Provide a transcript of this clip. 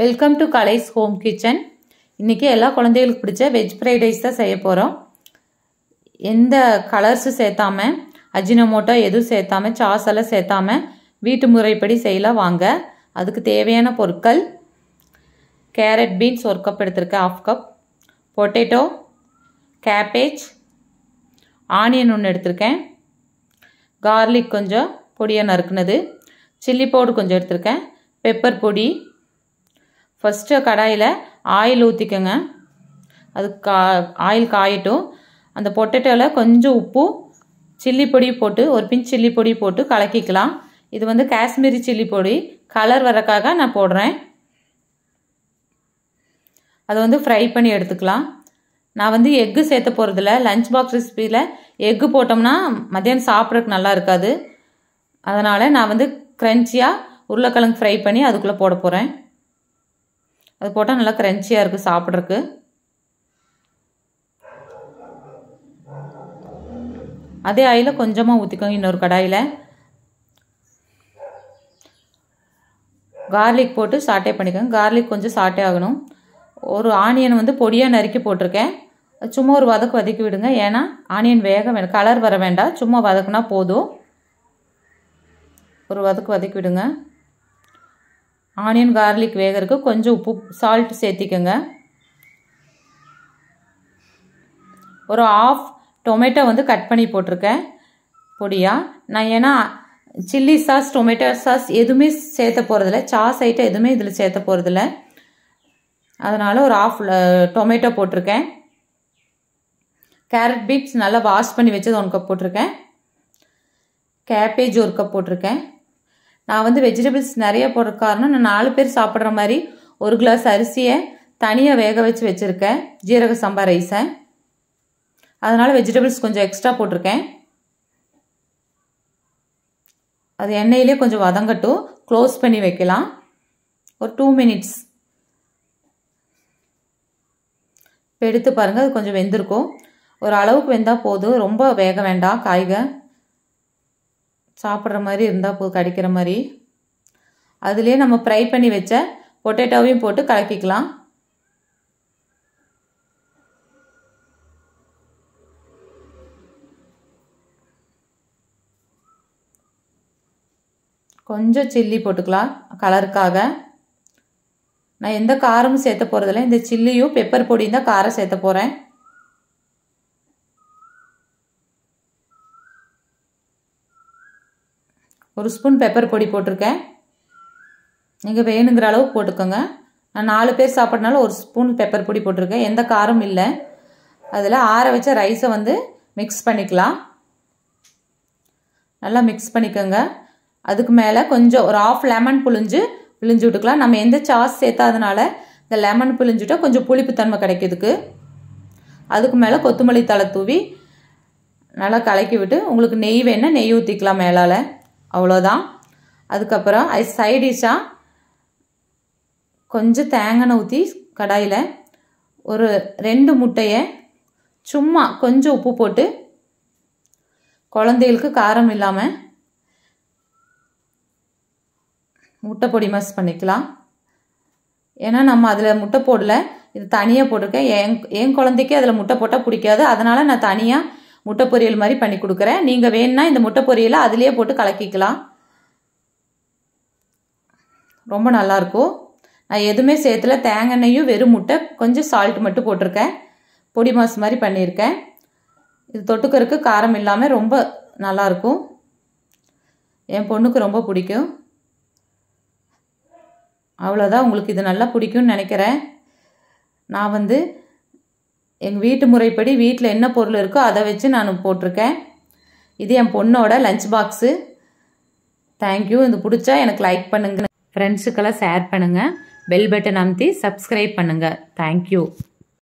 welcome to Kalai's home kitchen இன்றைக்கி எல்லா குழந்தைகளுக்கு பிடிச்ச வெஜ் ஃப்ரைட் ரைஸ் தான் செய்ய போகிறோம் எந்த கலர்ஸும் சேர்த்தாம அஜினமோட்டோ எதுவும் சேர்த்தாம சாஸ் எல்லாம் சேர்த்தாம வீட்டு முறைப்படி செய்யலாம் வாங்க அதுக்கு தேவையான பொருட்கள் கேரட் பீன்ஸ் ஒரு கப் எடுத்திருக்கேன் half cup potato cabbage onion ஒன்று எடுத்திருக்கேன் கார்லிக் கொஞ்சம் பொடியாக நறுக்குனது சில்லி பவுடர் கொஞ்சம் எடுத்திருக்கேன் பெப்பர் பொடி ஃபஸ்ட்டு கடாயில் ஆயில் ஊற்றிக்கோங்க அது கா ஆயில் காயட்டும் அந்த பொட்டேட்டோவில் கொஞ்சம் உப்பு சில்லி பொடி போட்டு ஒரு பிஞ்ச் சில்லி பொடி போட்டு கலக்கிக்கலாம் இது வந்து காஷ்மீரி சில்லி பொடி கலர் வரக்காக நான் போடுறேன் அதை வந்து ஃப்ரை பண்ணி எடுத்துக்கலாம் நான் வந்து எக்கு சேர்த்த போகிறதில்ல லஞ்ச் பாக்ஸ் ரெசிபியில் எக்கு போட்டோம்னா மதியானம் சாப்பிட்றதுக்கு நல்லா இருக்காது அதனால் நான் வந்து க்ரன்ச்சியாக உருளைக்கிழங்கு ஃப்ரை பண்ணி அதுக்குள்ளே போட போகிறேன் அது போட்டால் நல்லா க்ரன்ச்சியாக இருக்குது சாப்பிட்றதுக்கு அதே ஆயில் கொஞ்சமாக ஊற்றிக்கோங்க இன்னொரு கடாயில் கார்லிக் போட்டு சாட்டே பண்ணிக்கோங்க கார்லிக் கொஞ்சம் சாட்டே ஆகணும் ஒரு ஆனியன் வந்து பொடியாக நறுக்கி போட்டிருக்கேன் சும்மா ஒரு வதக்கு வதக்கி விடுங்க ஏன்னா ஆனியன் வேக வேணும் கலர் வர வேண்டாம் சும்மா வதக்குனா போதும் ஒரு வதக்கு வதக்கி விடுங்க ஆனியன் கார்லிக் வேகருக்கு கொஞ்சம் உப்பு சால்ட் சேர்த்திக்கோங்க ஒரு ஆஃப் டொமேட்டோ வந்து கட் பண்ணி போட்டிருக்கேன் பொடியாக நான் ஏன்னா சில்லி சாஸ் டொமேட்டோ சாஸ் எதுவுமே சேர்த்த போகிறதில்ல சாஸ் ஐட்டம் எதுவுமே இதில் சேர்த்த போகிறதில்ல அதனால் ஒரு ஆஃப் டொமேட்டோ போட்டிருக்கேன் கேரட் பீட்ஸ் நல்லா வாஷ் பண்ணி வச்சது ஒன் கப் போட்டிருக்கேன் கேபேஜ் ஒரு கப் போட்டிருக்கேன் நான் வந்து வெஜிடபிள்ஸ் நிறைய போடுற காரணம் நான் நாலு பேர் சாப்பிட்ற மாதிரி ஒரு கிளாஸ் அரிசியை தனியாக வேக வச்சு வச்சுருக்கேன் ஜீரக சம்பா ரைஸை அதனால் வெஜிடபிள்ஸ் கொஞ்சம் எக்ஸ்ட்ரா போட்டிருக்கேன் அது எண்ணெயிலே கொஞ்சம் வதங்கட்டும் க்ளோஸ் பண்ணி வைக்கலாம் ஒரு டூ மினிட்ஸ் இப்போ எடுத்து பாருங்கள் அது கொஞ்சம் வெந்திருக்கும் ஒரு அளவுக்கு வெந்தால் போதும் ரொம்ப வேக வேண்டாம் காய்க சாப்பிட்ற மாதிரி இருந்தால் போ கடிக்கிற மாதிரி அதுலேயே நம்ம ஃப்ரை பண்ணி வச்ச பொட்டேட்டோவையும் போட்டு கலக்கிக்கலாம் கொஞ்சம் சில்லி போட்டுக்கலாம் கலருக்காக நான் எந்த காரமும் சேர்த்த போகிறதில்ல இந்த சில்லியும் பெப்பர் பொடியும் தான் காரம் சேர்த்த போகிறேன் ஒரு ஸ்பூன் பெப்பர் பொடி போட்டிருக்கேன் நீங்கள் வேணுங்கிற அளவு போட்டுக்கோங்க நான் நாலு பேர் சாப்பிட்றனால ஒரு ஸ்பூன் பெப்பர் பொடி போட்டிருக்கேன் எந்த காரமும் இல்லை அதில் ஆற வச்ச ரைஸை வந்து மிக்ஸ் பண்ணிக்கலாம் நல்லா மிக்ஸ் பண்ணிக்கோங்க அதுக்கு மேலே கொஞ்சம் ஒரு ஆஃப் லெமன் புழிஞ்சு பிழிஞ்சு விட்டுக்கலாம் நம்ம எந்த சாஸ் சேர்த்தாதனால இந்த லெமன் பிழிஞ்சுட்டா கொஞ்சம் புளிப்புத்தன்மை கிடைக்கிறதுக்கு அதுக்கு மேலே கொத்தமல்லி தலை தூவி நல்லா கலக்கி விட்டு உங்களுக்கு நெய் வேணால் நெய் ஊற்றிக்கலாம் மேலால் அவ்வளோதான் அதுக்கப்புறம் அது சைடிஷாக கொஞ்சம் தேங்காய் ஊற்றி கடாயில் ஒரு ரெண்டு முட்டையை சும்மா கொஞ்சம் உப்பு போட்டு குழந்தைகளுக்கு காரம் இல்லாமல் முட்டை பொடி மஸ் பண்ணிக்கலாம் ஏன்னா நம்ம அதில் முட்டை போடல இது தனியாக போட்டிருக்கேன் என் என் குழந்தைக்கு அதில் முட்டை போட்டால் பிடிக்காது அதனால் நான் தனியாக முட்டை பொரியல் மாதிரி பண்ணி கொடுக்குறேன் நீங்கள் வேணுன்னா இந்த முட்டை பொரியலை அதுலேயே போட்டு கலக்கிக்கலாம் ரொம்ப நல்லாயிருக்கும் நான் எதுவுமே சேர்த்துல தேங்கெண்ணையும் வெறும் முட்டை கொஞ்சம் சால்ட் மட்டும் போட்டிருக்கேன் பொடி மாசு மாதிரி பண்ணியிருக்கேன் இது தொட்டுக்கிறதுக்கு காரம் இல்லாமல் ரொம்ப நல்லாயிருக்கும் என் பொண்ணுக்கு ரொம்ப பிடிக்கும் அவ்வளோதான் உங்களுக்கு இது நல்லா பிடிக்கும்னு நினைக்கிறேன் நான் வந்து எங்கள் வீட்டு முறைப்படி வீட்டில் என்ன பொருள் இருக்கோ அதை வச்சு நான் போட்டிருக்கேன் இது என் பொண்ணோட லஞ்ச் பாக்ஸு தேங்க்யூ இது பிடிச்சா எனக்கு லைக் பண்ணுங்க ஃப்ரெண்ட்ஸுக்கெல்லாம் ஷேர் பண்ணுங்கள் பெல் பட்டன் அமுத்தி சப்ஸ்கிரைப் பண்ணுங்கள் தேங்க்யூ